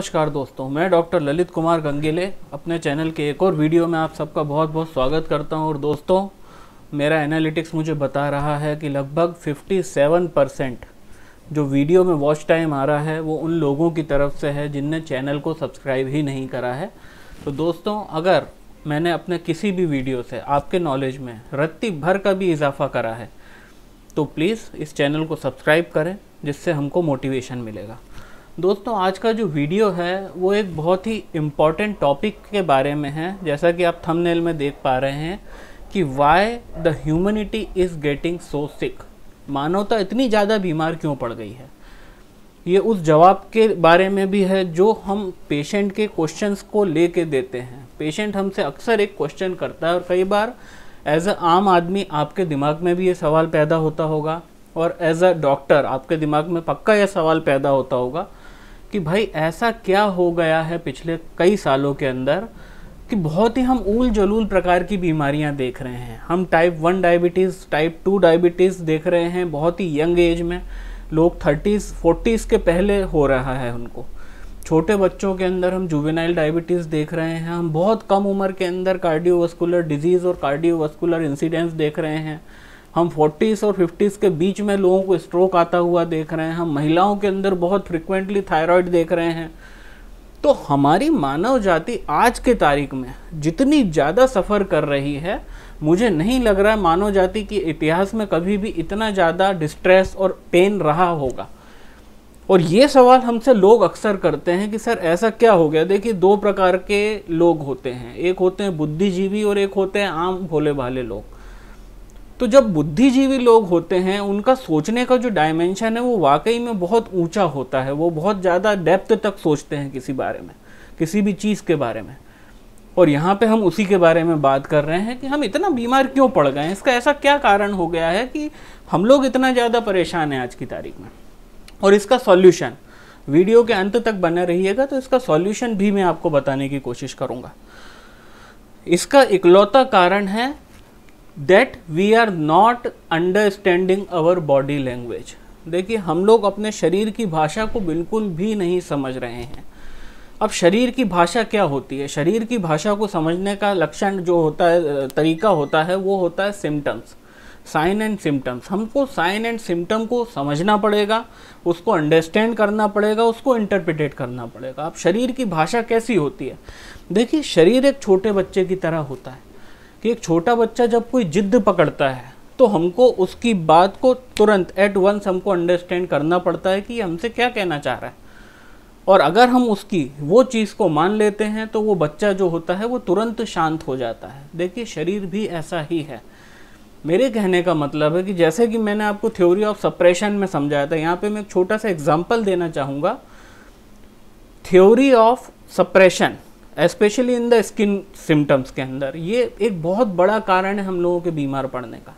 नमस्कार दोस्तों मैं डॉक्टर ललित कुमार गंगेले अपने चैनल के एक और वीडियो में आप सबका बहुत बहुत स्वागत करता हूं और दोस्तों मेरा एनालिटिक्स मुझे बता रहा है कि लगभग 57 परसेंट जो वीडियो में वॉच टाइम आ रहा है वो उन लोगों की तरफ से है जिनने चैनल को सब्सक्राइब ही नहीं करा है तो दोस्तों अगर मैंने अपने किसी भी वीडियो से आपके नॉलेज में रत्ती भर का भी इजाफा करा है तो प्लीज़ इस चैनल को सब्सक्राइब करें जिससे हमको मोटिवेशन मिलेगा दोस्तों आज का जो वीडियो है वो एक बहुत ही इम्पॉर्टेंट टॉपिक के बारे में है जैसा कि आप थंबनेल में देख पा रहे हैं कि why the humanity is getting so sick मानवता इतनी ज़्यादा बीमार क्यों पड़ गई है ये उस जवाब के बारे में भी है जो हम पेशेंट के क्वेश्चंस को ले देते हैं पेशेंट हमसे अक्सर एक क्वेश्चन करता है और कई बार एज अ आम आदमी आपके दिमाग में भी ये सवाल पैदा होता होगा और एज अ डॉक्टर आपके दिमाग में पक्का यह सवाल पैदा होता होगा कि भाई ऐसा क्या हो गया है पिछले कई सालों के अंदर कि बहुत ही हम ऊल जलूल प्रकार की बीमारियां देख रहे हैं हम type one diabetes type two diabetes देख रहे हैं बहुत ही यंग एज में लोग थर्टीज़ फोर्टीज़ के पहले हो रहा है उनको छोटे बच्चों के अंदर हम जुवेनाइल डायबिटीज़ देख रहे हैं हम बहुत कम उम्र के अंदर कार्डियोवास्कुलर डिजीज़ और कार्डियोवास्कुलर इंसिडेंस देख रहे हैं हम 40s और 50s के बीच में लोगों को स्ट्रोक आता हुआ देख रहे हैं हम महिलाओं के अंदर बहुत फ्रिक्वेंटली थायराइड देख रहे हैं तो हमारी मानव जाति आज के तारीख में जितनी ज़्यादा सफ़र कर रही है मुझे नहीं लग रहा है मानव जाति के इतिहास में कभी भी इतना ज़्यादा डिस्ट्रेस और पेन रहा होगा और ये सवाल हमसे लोग अक्सर करते हैं कि सर ऐसा क्या हो गया देखिए दो प्रकार के लोग होते हैं एक होते हैं बुद्धिजीवी और एक होते हैं आम भोले भाले लोग तो जब बुद्धिजीवी लोग होते हैं उनका सोचने का जो डायमेंशन है वो वाकई में बहुत ऊंचा होता है वो बहुत ज़्यादा डेप्थ तक सोचते हैं किसी बारे में किसी भी चीज़ के बारे में और यहाँ पे हम उसी के बारे में बात कर रहे हैं कि हम इतना बीमार क्यों पड़ गए हैं इसका ऐसा क्या कारण हो गया है कि हम लोग इतना ज़्यादा परेशान हैं आज की तारीख में और इसका सॉल्यूशन वीडियो के अंत तक बने रहिएगा तो इसका सॉल्यूशन भी मैं आपको बताने की कोशिश करूँगा इसका इकलौता कारण है that we are not understanding our body language देखिए हम लोग अपने शरीर की भाषा को बिल्कुल भी नहीं समझ रहे हैं अब शरीर की भाषा क्या होती है शरीर की भाषा को समझने का लक्षण जो होता है तरीका होता है वो होता है सिम्टम्स साइन एंड सिम्टम्स हमको साइन एंड सिम्टम को समझना पड़ेगा उसको अंडरस्टैंड करना पड़ेगा उसको इंटरप्रिटेट करना पड़ेगा अब शरीर की भाषा कैसी होती है देखिए शरीर एक छोटे बच्चे की तरह होता है कि एक छोटा बच्चा जब कोई जिद्द पकड़ता है तो हमको उसकी बात को तुरंत एट वंस हमको अंडरस्टैंड करना पड़ता है कि हमसे क्या कहना चाह रहा है और अगर हम उसकी वो चीज़ को मान लेते हैं तो वो बच्चा जो होता है वो तुरंत शांत हो जाता है देखिए शरीर भी ऐसा ही है मेरे कहने का मतलब है कि जैसे कि मैंने आपको थ्योरी ऑफ सप्रेशन में समझाया था यहाँ पे मैं एक छोटा सा एग्जाम्पल देना चाहूँगा theory of suppression specially in the skin symptoms के अंदर ये एक बहुत बड़ा कारण है हम लोगों के बीमार पड़ने का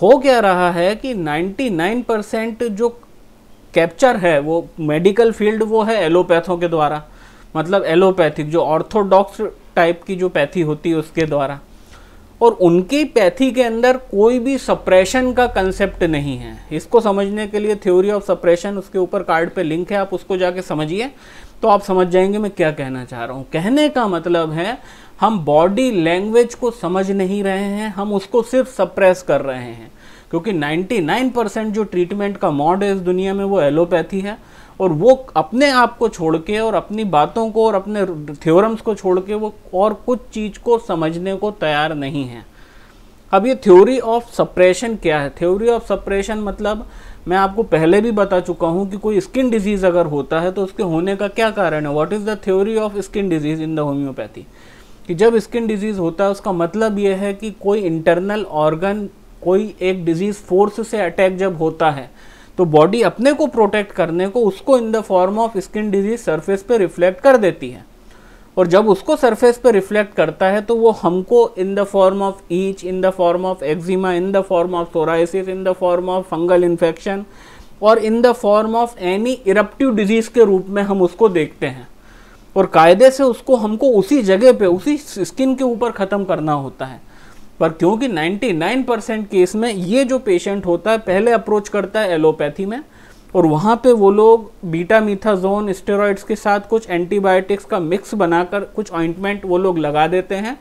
हो क्या रहा है कि 99 परसेंट जो कैप्चर है वो मेडिकल फील्ड वो है एलोपैथों के द्वारा मतलब एलोपैथिक जो ऑर्थोडॉक्स टाइप की जो पैथी होती है उसके द्वारा और उनकी पैथी के अंदर कोई भी सप्रेशन का कंसेप्ट नहीं है इसको समझने के लिए थ्योरी ऑफ सप्रेशन उसके ऊपर कार्ड पे लिंक है आप उसको जाके समझिए तो आप समझ जाएंगे मैं क्या कहना चाह रहा हूँ कहने का मतलब है हम बॉडी लैंग्वेज को समझ नहीं रहे हैं हम उसको सिर्फ सप्रेस कर रहे हैं क्योंकि 99 परसेंट जो ट्रीटमेंट का मॉड है इस दुनिया में वो एलोपैथी है और वो अपने आप को छोड़ के और अपनी बातों को और अपने थ्योरम्स को छोड़ के वो और कुछ चीज़ को समझने को तैयार नहीं है अब ये थ्योरी ऑफ सप्रेशन क्या है थ्योरी ऑफ सप्रेशन मतलब मैं आपको पहले भी बता चुका हूँ कि कोई स्किन डिजीज़ अगर होता है तो उसके होने का क्या कारण है what is the theory of skin disease in the homeopathy कि जब स्किन डिजीज़ होता है उसका मतलब ये है कि कोई इंटरनल ऑर्गन कोई एक डिजीज़ फोर्स से अटैक जब होता है तो बॉडी अपने को प्रोटेक्ट करने को उसको in the form of skin disease surface पे रिफ्लेक्ट कर देती है और जब उसको सरफेस पर रिफ्लेक्ट करता है तो वो हमको in the form of itch in the form of eczema in the form of psoriasis in the form of fungal infection और in the form of any eruptive disease के रूप में हम उसको देखते हैं और कायदे से उसको हमको उसी जगह पे उसी स्किन के ऊपर ख़त्म करना होता है पर क्योंकि 99 परसेंट केस में ये जो पेशेंट होता है पहले अप्रोच करता है एलोपैथी में और वहाँ पे वो लोग बीटा मीथाजोन स्टेरॉइड्स के साथ कुछ एंटीबायोटिक्स का मिक्स बनाकर कुछ ऑइंटमेंट वो लोग लगा देते हैं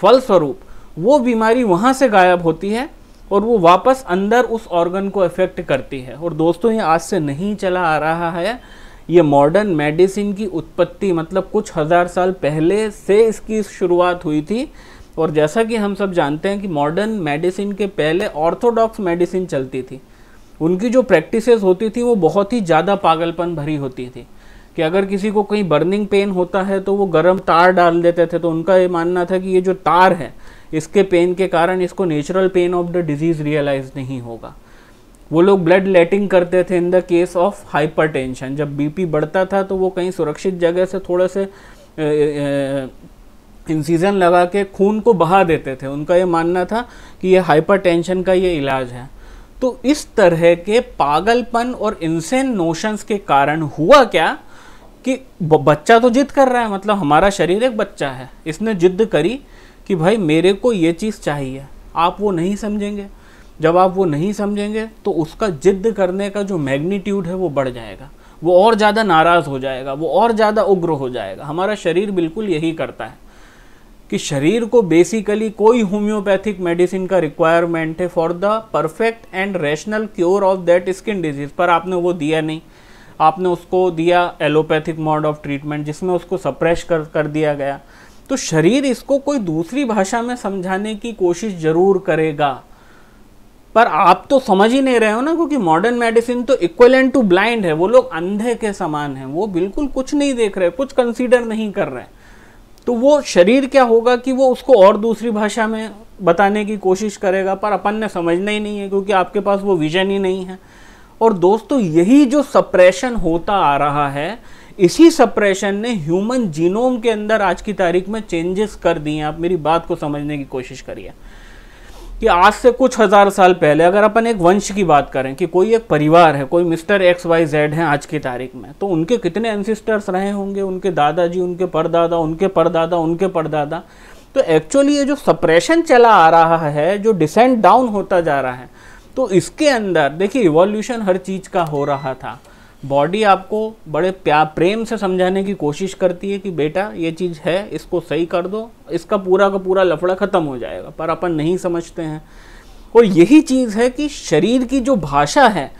फलस्वरूप वो बीमारी वहाँ से गायब होती है और वो वापस अंदर उस ऑर्गन को अफेक्ट करती है और दोस्तों ये आज से नहीं चला आ रहा है ये मॉडर्न मेडिसिन की उत्पत्ति मतलब कुछ हज़ार साल पहले से इसकी शुरुआत हुई थी और जैसा कि हम सब जानते हैं कि मॉडर्न मेडिसिन के पहले ऑर्थोडॉक्स मेडिसिन चलती थी उनकी जो प्रैक्टिसेस होती थी वो बहुत ही ज़्यादा पागलपन भरी होती थी कि अगर किसी को कहीं बर्निंग पेन होता है तो वो गर्म तार डाल देते थे तो उनका ये मानना था कि ये जो तार है इसके पेन के कारण इसको natural pain of the disease realise नहीं होगा वो लोग ब्लड लेटिंग करते थे in the case of hypertension जब बीपी बढ़ता था तो वो कहीं सुरक्षित जगह से थोड़ा से इंसीजन लगा के खून को बहा देते थे उनका ये मानना था कि ये हाइपर का ये इलाज है तो इस तरह के पागलपन और इंसेन नोशंस के कारण हुआ क्या कि बच्चा तो जिद कर रहा है मतलब हमारा शरीर एक बच्चा है इसने जिद करी कि भाई मेरे को ये चीज़ चाहिए आप वो नहीं समझेंगे जब आप वो नहीं समझेंगे तो उसका जिद करने का जो मैग्नीट्यूड है वो बढ़ जाएगा वो और ज़्यादा नाराज़ हो जाएगा वो और ज़्यादा उग्र हो जाएगा हमारा शरीर बिल्कुल यही करता है कि शरीर को बेसिकली कोई होम्योपैथिक मेडिसिन का रिक्वायरमेंट है for the perfect and rational cure of that skin disease पर आपने वो दिया नहीं आपने उसको दिया एलोपैथिक मोड ऑफ ट्रीटमेंट जिसमें उसको सप्रेस कर कर दिया गया तो शरीर इसको कोई दूसरी भाषा में समझाने की कोशिश जरूर करेगा पर आप तो समझ ही नहीं रहे हो ना क्योंकि मॉडर्न मेडिसिन तो इक्वलेंट टू ब्लाइंड है वो लोग अंधे के समान हैं वो बिल्कुल कुछ नहीं देख रहे कुछ कंसीडर नहीं कर रहे हैं तो वो शरीर क्या होगा कि वो उसको और दूसरी भाषा में बताने की कोशिश करेगा पर अपन ने समझना ही नहीं है क्योंकि आपके पास वो विजन ही नहीं है और दोस्तों यही जो सप्रेशन होता आ रहा है इसी सप्रेशन ने ह्यूमन जीनोम के अंदर आज की तारीख में चेंजेस कर दिए आप मेरी बात को समझने की कोशिश करिए कि आज से कुछ हज़ार साल पहले अगर अपन एक वंश की बात करें कि कोई एक परिवार है कोई मिस्टर एक्स वाई जेड हैं आज की तारीख में तो उनके कितने एंसिस्टर्स रहे होंगे उनके दादाजी उनके परदादा उनके परदादा उनके परदादा तो एक्चुअली ये जो सप्रेशन चला आ रहा है जो डिसेंट डाउन होता जा रहा है तो इसके अंदर देखिए इवोल्यूशन हर चीज़ का हो रहा था बॉडी आपको बड़े प्या प्रेम से समझाने की कोशिश करती है कि बेटा ये चीज़ है इसको सही कर दो इसका पूरा का पूरा लफड़ा ख़त्म हो जाएगा पर अपन नहीं समझते हैं और यही चीज़ है कि शरीर की जो भाषा है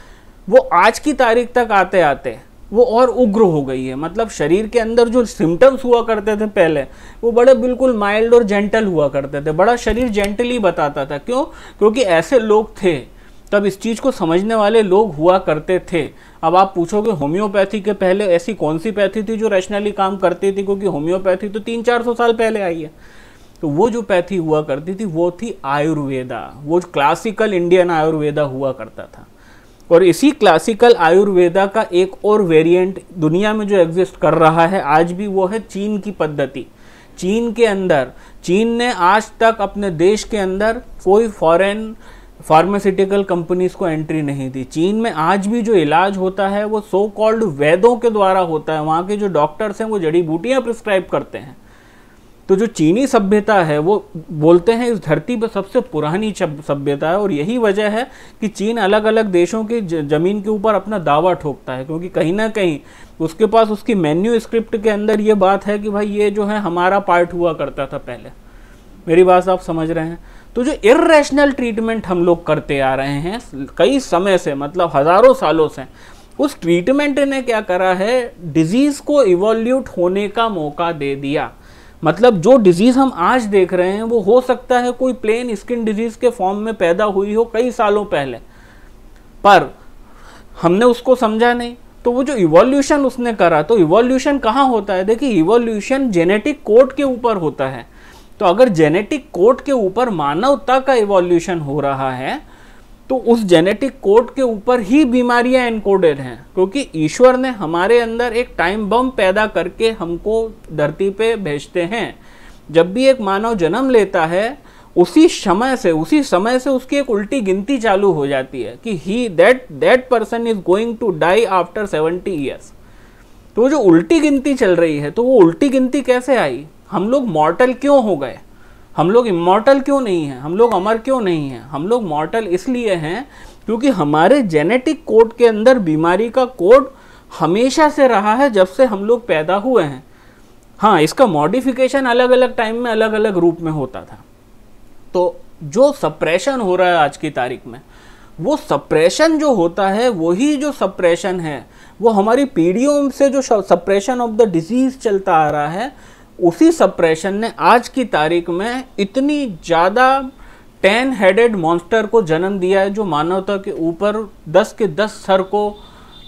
वो आज की तारीख तक आते आते वो और उग्र हो गई है मतलब शरीर के अंदर जो सिम्टम्स हुआ करते थे पहले वो बड़े बिल्कुल माइल्ड और जेंटल हुआ करते थे बड़ा शरीर जेंटली बताता था क्यों क्योंकि ऐसे लोग थे तब इस चीज़ को समझने वाले लोग हुआ करते थे अब आप पूछोगे होम्योपैथी के पहले ऐसी कौन सी पैथी थी जो रैशनली काम करती थी क्योंकि होम्योपैथी तो तीन चार सौ साल पहले आई है तो वो जो पैथी हुआ करती थी वो थी आयुर्वेदा वो क्लासिकल इंडियन आयुर्वेदा हुआ करता था और इसी क्लासिकल आयुर्वेदा का एक और वेरिएंट दुनिया में जो एग्जिस्ट कर रहा है आज भी वो है चीन की पद्धति चीन के अंदर चीन ने आज तक अपने देश के अंदर कोई फॉरेन फार्मास्यूटिकल कंपनीज को एंट्री नहीं थी चीन में आज भी जो इलाज होता है वो सो कॉल्ड वैदों के द्वारा होता है वहाँ के जो डॉक्टर्स हैं वो जड़ी बूटियाँ प्रिस्क्राइब करते हैं तो जो चीनी सभ्यता है वो बोलते हैं इस धरती पर सबसे पुरानी सभ्यता है और यही वजह है कि चीन अलग अलग देशों की ज़मीन के ऊपर अपना दावा ठोकता है क्योंकि कहीं ना कहीं उसके पास उसकी मेन्यू स्क्रिप्ट के अंदर ये बात है कि भाई ये जो है हमारा पार्ट हुआ करता था पहले मेरी बात आप समझ रहे हैं तो जो इेशनल ट्रीटमेंट हम लोग करते आ रहे हैं कई समय से मतलब हज़ारों सालों से उस ट्रीटमेंट ने क्या करा है डिजीज़ को इवोल्यूट होने का मौका दे दिया मतलब जो डिजीज़ हम आज देख रहे हैं वो हो सकता है कोई प्लेन स्किन डिजीज़ के फॉर्म में पैदा हुई हो कई सालों पहले पर हमने उसको समझा नहीं तो वो जो इवोल्यूशन उसने करा तो इवोल्यूशन कहाँ होता है देखिए इवोल्यूशन जेनेटिक कोड के ऊपर होता है तो अगर जेनेटिक कोड के ऊपर मानवता का इवोल्यूशन हो रहा है तो उस जेनेटिक कोड के ऊपर ही बीमारियां इनकोडेड हैं क्योंकि ईश्वर ने हमारे अंदर एक टाइम बम पैदा करके हमको धरती पे भेजते हैं जब भी एक मानव जन्म लेता है उसी समय से उसी समय से उसकी एक उल्टी गिनती चालू हो जाती है कि he that that person is going to die after seventy years तो जो उल्टी गिनती चल रही है तो वो उल्टी गिनती कैसे आई हम लोग मॉर्टल क्यों हो गए हम लोग इमोर्टल क्यों नहीं हैं हम लोग अमर क्यों नहीं हैं हम लोग मॉर्टल इसलिए हैं क्योंकि हमारे जेनेटिक कोड के अंदर बीमारी का कोड हमेशा से रहा है जब से हम लोग पैदा हुए हैं हाँ इसका मॉडिफिकेशन अलग अलग टाइम में अलग अलग रूप में होता था तो जो सप्रेशन हो रहा है आज की तारीख में वो सप्रेशन जो होता है वही जो सप्रेशन है वो हमारी पीढ़ियों से जो सप्रेशन ऑफ द डिजीज़ चलता आ रहा है उसी सप्रेशन ने आज की तारीख में इतनी ज़्यादा टेन हेडेड मॉन्स्टर को जन्म दिया है जो मानवता के ऊपर दस के दस सर को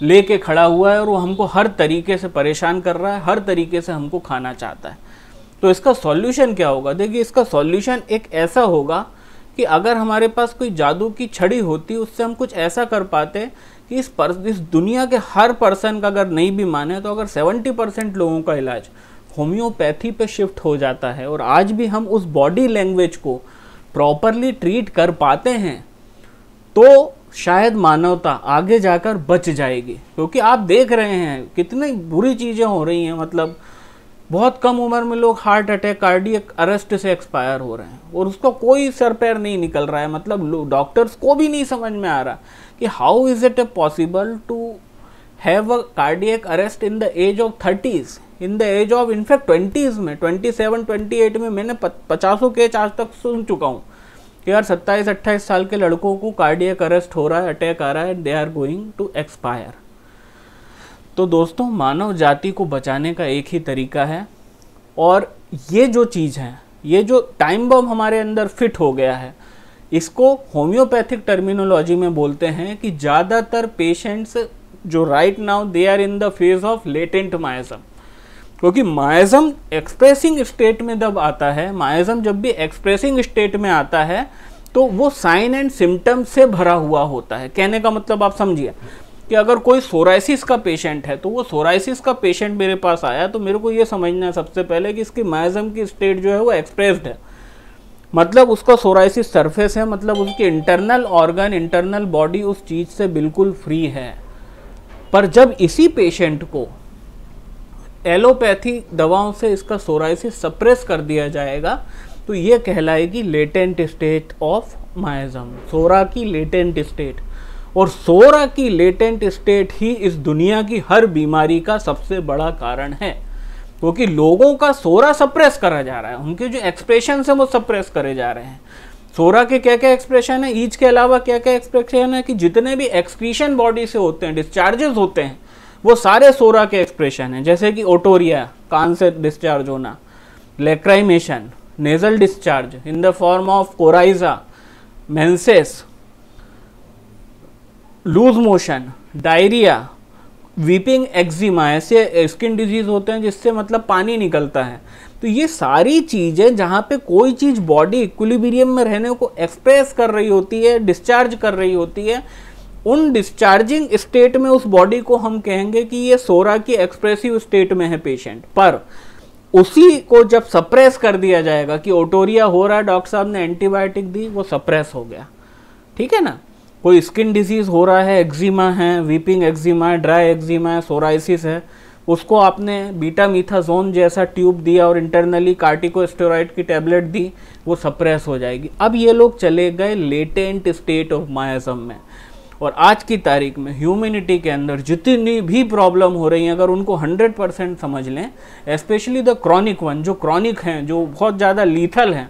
लेके खड़ा हुआ है और वो हमको हर तरीके से परेशान कर रहा है हर तरीके से हमको खाना चाहता है तो इसका सॉल्यूशन क्या होगा देखिए इसका सॉल्यूशन एक ऐसा होगा कि अगर हमारे पास कोई जादू की छड़ी होती उससे हम कुछ ऐसा कर पाते कि इस पर इस दुनिया के हर पर्सन का अगर नहीं भी माने तो अगर 70 परसेंट लोगों का इलाज होम्योपैथी पे शिफ्ट हो जाता है और आज भी हम उस बॉडी लैंग्वेज को प्रॉपरली ट्रीट कर पाते हैं तो शायद मानवता आगे जाकर बच जाएगी क्योंकि आप देख रहे हैं कितनी बुरी चीज़ें हो रही हैं मतलब बहुत कम उम्र में लोग हार्ट अटैक कार्डियक अरेस्ट से एक्सपायर हो रहे हैं और उसका कोई सर पैर नहीं निकल रहा है मतलब डॉक्टर्स को भी नहीं समझ में आ रहा कि how is it a possible to have a cardiac arrest in the age of thirties in the age of in fact twenties में ट्वेंटी सेवन ट्वेंटी एट में मैंने पचासों केच आज तक सुन चुका हूँ कि यार सत्ताईस अट्ठाईस साल के लड़कों को कार्डियक अरेस्ट हो रहा है अटैक आ रहा है they are going to expire तो दोस्तों मानव जाति को बचाने का एक ही तरीका है और ये जो चीज़ है ये जो टाइम बम हमारे अंदर फिट हो गया है इसको होम्योपैथिक टर्मिनोलॉजी में बोलते हैं कि ज़्यादातर पेशेंट्स जो right now they are in the phase of latent miasm क्योंकि मायाजम एक्सप्रेसिंग स्टेट में जब आता है माइजम जब भी एक्सप्रेसिंग स्टेट में आता है तो वो साइन एंड सिम्टम से भरा हुआ होता है कहने का मतलब आप समझिए कि अगर कोई सोराइसिस का पेशेंट है तो वो सोराइसिस का पेशेंट मेरे पास आया तो मेरे को ये समझना है सबसे पहले कि इसकी माइजम की स्टेट जो है वो एक्सप्रेस्ड है मतलब उसका सोराइसिस सरफेस है मतलब उसकी इंटरनल ऑर्गन इंटरनल बॉडी उस चीज़ से बिल्कुल फ्री है पर जब इसी पेशेंट को एलोपैथी दवाओं से इसका सोराइसिस सप्रेस कर दिया जाएगा तो ये कहलाएगी latent state of miasm psora की लेटेंट स्टेट और सोरा की लेटेंट स्टेट ही इस दुनिया की हर बीमारी का सबसे बड़ा कारण है क्योंकि तो लोगों का सोरा सप्रेस करा जा रहा है उनके जो एक्सप्रेशन है वो सप्रेस करे जा रहे हैं सोरा के क्या क्या एक्सप्रेशन है ईच के अलावा क्या क्या एक्सप्रेशन है कि जितने भी एक्सक्रीशन बॉडी से होते हैं डिस्चार्जेस होते हैं वो सारे सोरा के एक्सप्रेशन हैं जैसे कि ओटोरिया कान से डिस्चार्ज होना lacrimation nasal discharge in the form of coryza menses loose motion diarrhoea weeping eczema ऐसे स्किन डिजीज़ होते हैं जिससे मतलब पानी निकलता है तो ये सारी चीज़ें जहाँ पे कोई चीज़ बॉडी इक्विलिब्रियम में रहने को एक्सप्रेस कर रही होती है डिस्चार्ज कर रही होती है उन डिस्चार्जिंग स्टेट में उस बॉडी को हम कहेंगे कि ये सोरा की एक्सप्रेसिव स्टेट में है पेशेंट पर उसी को जब सप्रेस कर दिया जाएगा कि ओटोरिया हो रहा है डॉक्टर साहब ने एंटीबायोटिक दी वो सप्रेस हो गया ठीक है ना कोई स्किन डिजीज़ हो रहा है एक्जिमा है वीपिंग एक्जिमा है ड्राई एक्जिमा है सोराइसिस है उसको आपने बीटा मीथाजोन जैसा ट्यूब दिया और इंटरनली कार्टिकोस्टेरॉइड की टैबलेट दी वो सप्रेस हो जाएगी अब ये लोग चले गए लेटेंट स्टेट ऑफ मायाजम में और आज की तारीख में ह्यूमिनिटी के अंदर जितनी भी प्रॉब्लम हो रही हैं अगर उनको 100 परसेंट समझ लें स्पेशली द क्रॉनिक वन जो क्रॉनिक हैं जो बहुत ज़्यादा लीथल हैं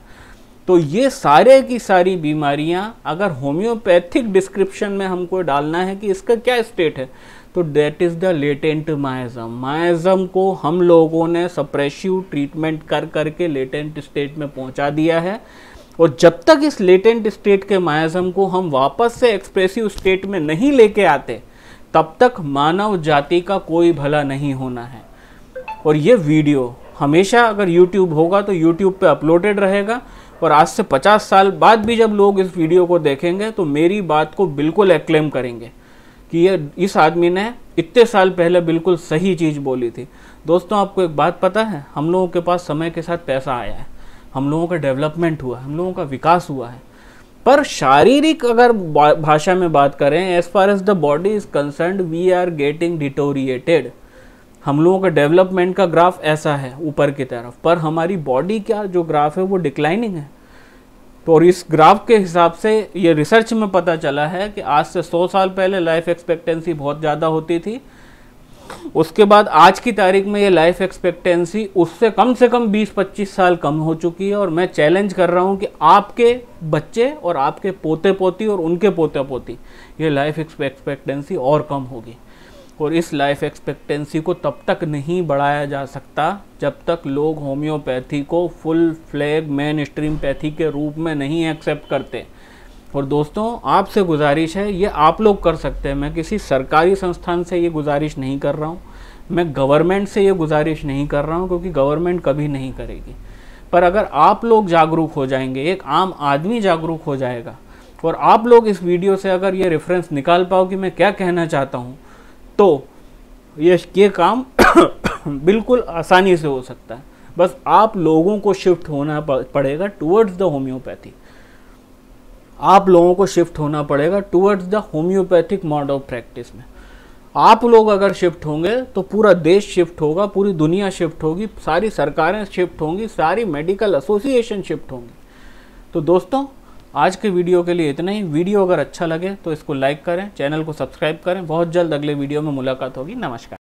तो ये सारे की सारी बीमारियां अगर होम्योपैथिक डिस्क्रिप्शन में हमको डालना है कि इसका क्या स्टेट है तो that is the latent miasm miasm को हम लोगों ने सप्रेसिव ट्रीटमेंट कर करके लेटेंट स्टेट में पहुंचा दिया है और जब तक इस लेटेंट स्टेट के माइज़म को हम वापस से एक्सप्रेसिव स्टेट में नहीं लेके आते तब तक मानव जाति का कोई भला नहीं होना है और ये वीडियो हमेशा अगर YouTube होगा तो YouTube पे अपलोडेड रहेगा और आज से 50 साल बाद भी जब लोग इस वीडियो को देखेंगे तो मेरी बात को बिल्कुल एक्लेम करेंगे कि ये इस आदमी ने इतने साल पहले बिल्कुल सही चीज़ बोली थी दोस्तों आपको एक बात पता है हम लोगों के पास समय के साथ पैसा आया है हम लोगों का डेवलपमेंट हुआ है हम लोगों का विकास हुआ है पर शारीरिक अगर भाषा में बात करें as far as the body is concern we are getting deteriorated हम लोगों का डेवलपमेंट का ग्राफ ऐसा है ऊपर की तरफ पर हमारी बॉडी का जो ग्राफ है वो डिक्लाइनिंग है तो और इस ग्राफ के हिसाब से ये रिसर्च में पता चला है कि आज से 100 साल पहले लाइफ एक्सपेक्टेंसी बहुत ज़्यादा होती थी उसके बाद आज की तारीख में ये लाइफ एक्सपेक्टेंसी उससे कम से कम 20-25 साल कम हो चुकी है और मैं चैलेंज कर रहा हूँ कि आपके बच्चे और आपके पोते पोती और उनके पोते पोती ये लाइफ एक्सपेक्टेंसी और कम होगी और इस लाइफ एक्सपेक्टेंसी को तब तक नहीं बढ़ाया जा सकता जब तक लोग होम्योपैथी को full flag mainstream pathy के रूप में नहीं एक्सेप्ट करते और दोस्तों आपसे गुजारिश है ये आप लोग कर सकते हैं मैं किसी सरकारी संस्थान से ये गुजारिश नहीं कर रहा हूँ मैं गवर्नमेंट से ये गुजारिश नहीं कर रहा हूँ क्योंकि गवर्नमेंट कभी नहीं करेगी पर अगर आप लोग जागरूक हो जाएंगे एक आम आदमी जागरूक हो जाएगा और आप लोग इस वीडियो से अगर ये रेफरेंस निकाल पाओ कि मैं क्या कहना चाहता हूँ तो ये ये काम बिल्कुल आसानी से हो सकता है बस आप लोगों को शिफ्ट होना पड़ेगा टूवर्ड्स द होम्योपैथी आप लोगों को शिफ्ट होना पड़ेगा towards the homeopathic mode of practice में आप लोग अगर शिफ्ट होंगे तो पूरा देश शिफ्ट होगा पूरी दुनिया शिफ्ट होगी सारी सरकारें शिफ्ट होंगी सारी मेडिकल एसोसिएशन शिफ्ट होंगी तो दोस्तों आज के वीडियो के लिए इतना ही वीडियो अगर अच्छा लगे तो इसको लाइक करें चैनल को सब्सक्राइब करें बहुत जल्द अगले वीडियो में मुलाकात होगी नमस्कार